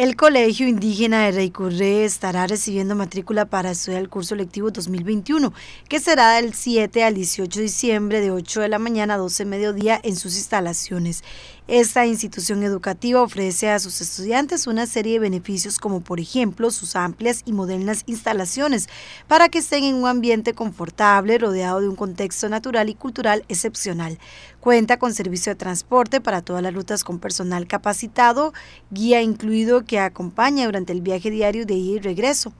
El Colegio Indígena de Reycurré estará recibiendo matrícula para estudiar el curso lectivo 2021, que será del 7 al 18 de diciembre de 8 de la mañana a 12 mediodía en sus instalaciones. Esta institución educativa ofrece a sus estudiantes una serie de beneficios como por ejemplo sus amplias y modernas instalaciones para que estén en un ambiente confortable rodeado de un contexto natural y cultural excepcional. Cuenta con servicio de transporte para todas las rutas con personal capacitado, guía incluido que acompaña durante el viaje diario de ida y regreso.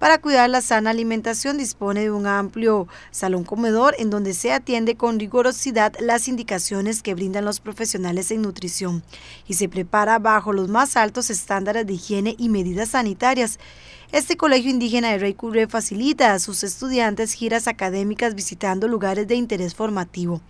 Para cuidar la sana alimentación dispone de un amplio salón comedor en donde se atiende con rigorosidad las indicaciones que brindan los profesionales en nutrición y se prepara bajo los más altos estándares de higiene y medidas sanitarias. Este colegio indígena de Curé facilita a sus estudiantes giras académicas visitando lugares de interés formativo.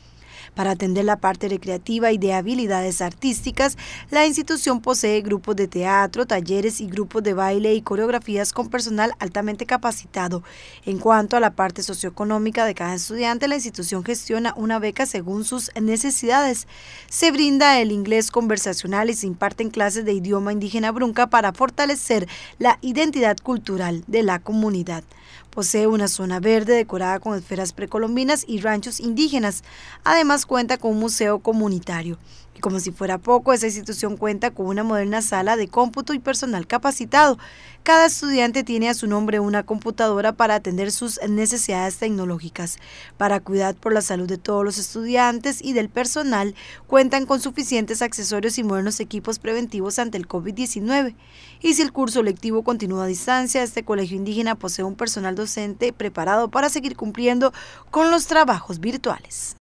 Para atender la parte recreativa y de habilidades artísticas, la institución posee grupos de teatro, talleres y grupos de baile y coreografías con personal altamente capacitado. En cuanto a la parte socioeconómica de cada estudiante, la institución gestiona una beca según sus necesidades. Se brinda el inglés conversacional y se imparten clases de idioma indígena brunca para fortalecer la identidad cultural de la comunidad. Posee una zona verde decorada con esferas precolombinas y ranchos indígenas. Además, cuenta con un museo comunitario. Y como si fuera poco, esa institución cuenta con una moderna sala de cómputo y personal capacitado. Cada estudiante tiene a su nombre una computadora para atender sus necesidades tecnológicas. Para cuidar por la salud de todos los estudiantes y del personal, cuentan con suficientes accesorios y modernos equipos preventivos ante el COVID-19. Y si el curso lectivo continúa a distancia, este colegio indígena posee un personal docente preparado para seguir cumpliendo con los trabajos virtuales.